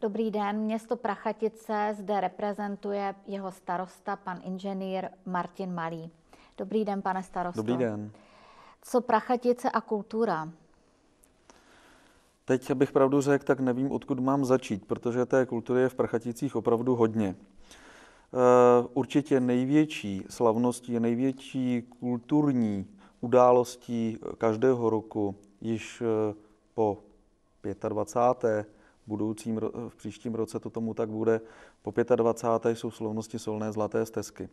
Dobrý den, město Prachatice zde reprezentuje jeho starosta, pan inženýr Martin Malý. Dobrý den, pane starosto. Dobrý den. Co Prachatice a kultura? Teď, abych pravdu řekl, tak nevím, odkud mám začít, protože té kultury je v Prachaticích opravdu hodně. Eh, určitě největší slavností, největší kulturní událostí každého roku již eh, po 25 budoucím, v příštím roce to tomu tak bude. Po 25. jsou slavnosti solné zlaté stezky.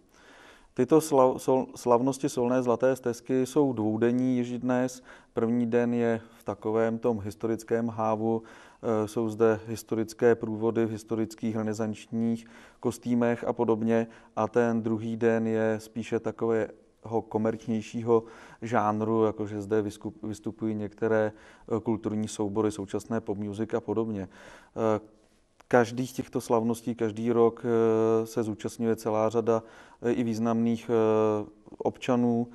Tyto slav, sol, slavnosti solné zlaté stezky jsou dvoudenní již dnes. První den je v takovém tom historickém hávu. E, jsou zde historické průvody v historických renesančních kostýmech a podobně. A ten druhý den je spíše takové toho komerčnějšího žánru, jakože zde vystupují některé eh, kulturní soubory, současné pop music a podobně. Eh, každý z těchto slavností, každý rok eh, se zúčastňuje celá řada i významných občanů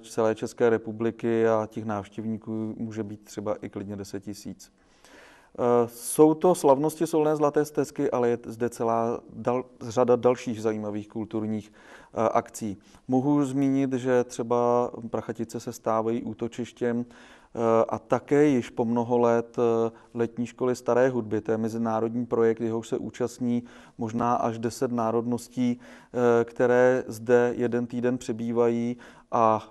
celé České republiky a těch návštěvníků může být třeba i klidně 10 tisíc. Eh, jsou to slavnosti Solné zlaté stezky, ale je zde celá dal, řada dalších zajímavých kulturních eh, akcí. Mohu zmínit, že třeba Prachatice se stávají útočištěm eh, a také již po mnoho let letní školy staré hudby, to je mezinárodní projekt, jehož se účastní možná až 10 národností, které zde jeden týden přebývají a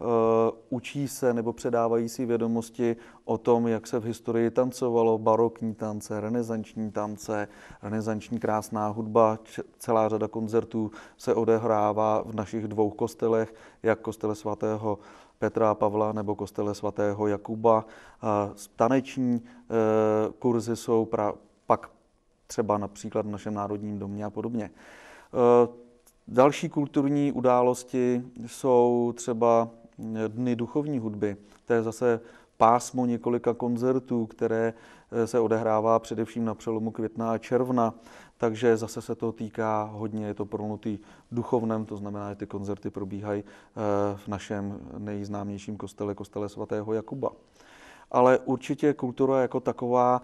učí se nebo předávají si vědomosti o tom, jak se v historii tancovalo, barokní tance, renesanční tance, renesanční krásná hudba, celá řada koncertů se odehrává v našich dvou kostelech, jak kostele svatého Petra a Pavla nebo kostele svatého Jakuba. Taneční eh, kurzy jsou pra, pak třeba například v našem Národním domě a podobně. Eh, další kulturní události jsou třeba eh, Dny duchovní hudby. To je zase pásmo několika koncertů, které eh, se odehrává především na přelomu května a června, takže zase se to týká hodně, je to pronutý duchovnem, to znamená, že ty koncerty probíhají eh, v našem nejznámějším kostele, kostele svatého Jakuba ale určitě kultura jako taková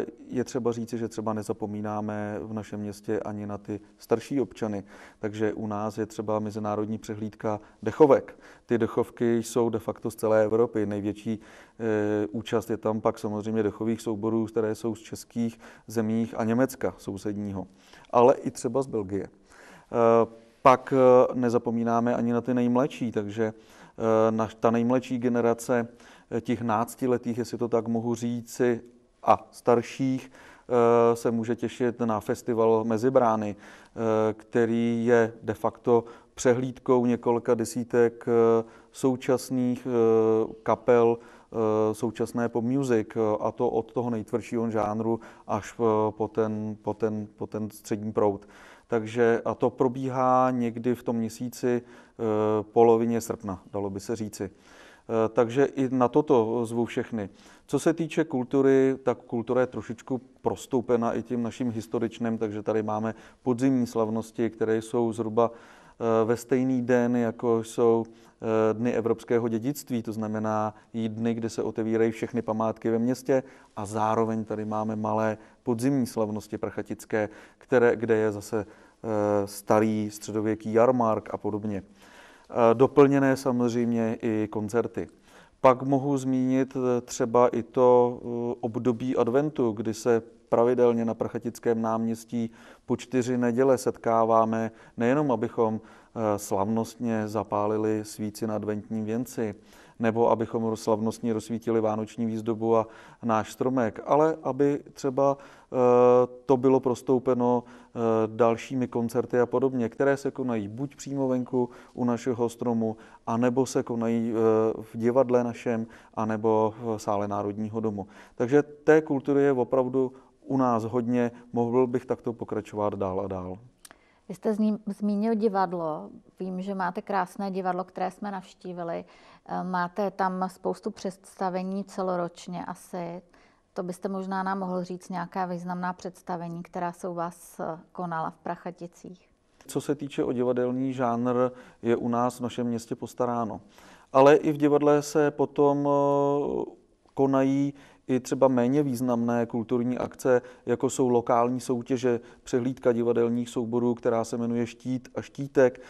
eh, je třeba říci, že třeba nezapomínáme v našem městě ani na ty starší občany. Takže u nás je třeba mezinárodní přehlídka dechovek. Ty dechovky jsou de facto z celé Evropy. Největší eh, účast je tam pak samozřejmě dechových souborů, které jsou z českých zemích a Německa sousedního, ale i třeba z Belgie. Eh, pak nezapomínáme ani na ty nejmladší, takže ta nejmladší generace Eh, těch náctiletých, jestli to tak mohu říci, a starších eh, se může těšit na festival Mezibrány, eh, který je de facto přehlídkou několika desítek současných kapel současné pop music, a to od toho nejtvrdšího žánru až po ten, po ten, po ten střední proud. Takže a to probíhá někdy v tom měsíci polovině srpna, dalo by se říci. Eh, takže i na toto zvu všechny. Co se týče kultury, tak kultura je trošičku prostoupena i tím naším historičným, takže tady máme podzimní slavnosti, které jsou zhruba eh, ve stejný den, jako jsou eh, dny evropského dědictví, to znamená i dny, kde se otevírají všechny památky ve městě a zároveň tady máme malé podzimní slavnosti prachatické, které, kde je zase starý středověký jarmark a podobně doplněné samozřejmě i koncerty. Pak mohu zmínit e, třeba i to e, období adventu, kdy se pravidelně na Prachatickém náměstí po čtyři neděle setkáváme, nejenom abychom e, slavnostně zapálili svíci na adventním věnci, nebo abychom slavnostně rozsvítili vánoční výzdobu a náš stromek, ale aby třeba eh, to bylo prostoupeno eh, dalšími koncerty a podobně, které se konají buď přímo venku u našeho stromu, anebo se konají eh, v divadle našem, anebo v sále Národního domu. Takže té kultury je opravdu u nás hodně, mohl bych takto pokračovat dál a dál. Vy jste zmínil divadlo. Vím, že máte krásné divadlo, které jsme navštívili. Eh, máte tam spoustu představení celoročně asi. To byste možná nám mohl říct nějaká významná představení, která se u vás eh, konala v Prachaticích. Co se týče o divadelní žánr, je u nás v našem městě postaráno. Ale i v divadle se potom eh, konají i třeba méně významné kulturní akce, jako jsou lokální soutěže, přehlídka divadelních souborů, která se jmenuje Štít a Štítek.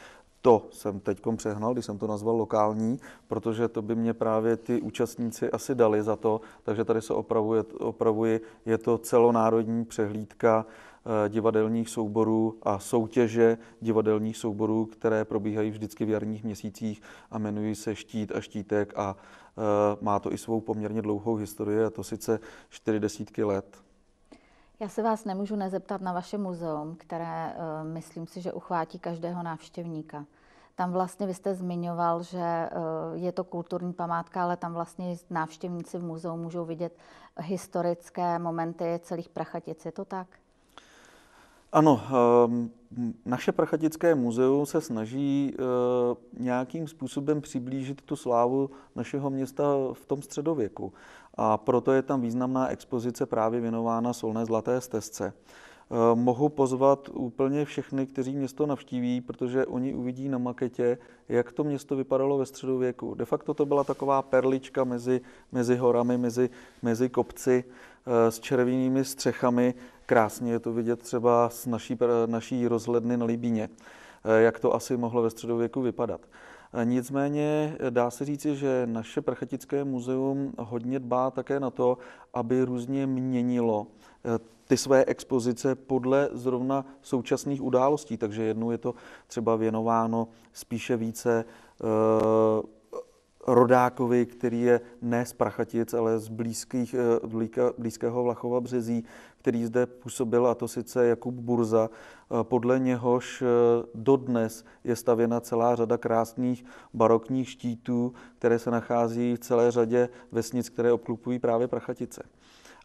To jsem teď přehnal, když jsem to nazval lokální, protože to by mě právě ty účastníci asi dali za to, takže tady se opravuje, opravuji, je to celonárodní přehlídka Eh, divadelních souborů a soutěže divadelních souborů, které probíhají vždycky v jarních měsících a jmenují se Štít a Štítek a eh, má to i svou poměrně dlouhou historii a to sice čtyři desítky let. Já se vás nemůžu nezeptat na vaše muzeum, které eh, myslím si, že uchvátí každého návštěvníka. Tam vlastně vy jste zmiňoval, že je to kulturní památka, ale tam vlastně návštěvníci v muzeu můžou vidět historické momenty celých Prachatic. Je to tak? Ano, ehm, naše prachatické muzeum se snaží eh, nějakým způsobem přiblížit tu slávu našeho města v tom středověku. A proto je tam významná expozice právě věnována Solné zlaté stezce. Eh, mohu pozvat úplně všechny, kteří město navštíví, protože oni uvidí na maketě, jak to město vypadalo ve středověku. De facto to byla taková perlička mezi, mezi horami, mezi, mezi kopci eh, s červenými střechami Krásně je to vidět třeba z naší, naší rozhledny na Libíně, eh, jak to asi mohlo ve středověku vypadat. Eh, nicméně eh, dá se říci, že naše prachatické muzeum hodně dbá také na to, aby různě měnilo ty své expozice podle zrovna současných událostí. Takže jednou je to třeba věnováno spíše více rodákovi, který je ne z Prachatic, ale z blízkých, eh, blízkého Vlachova březí, který zde působil, a to sice Jakub Burza. Eh, podle něhož eh, dodnes je stavěna celá řada krásných barokních štítů, které se nachází v celé řadě vesnic, které obklupují právě Prachatice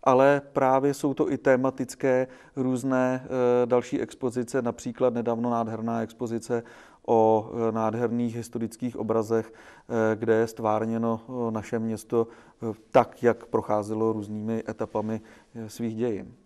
ale právě jsou to i tematické různé eh, další expozice, například nedávno nádherná expozice o eh, nádherných historických obrazech, eh, kde je stvárněno naše město tak, jak procházelo různými etapami svých dějin.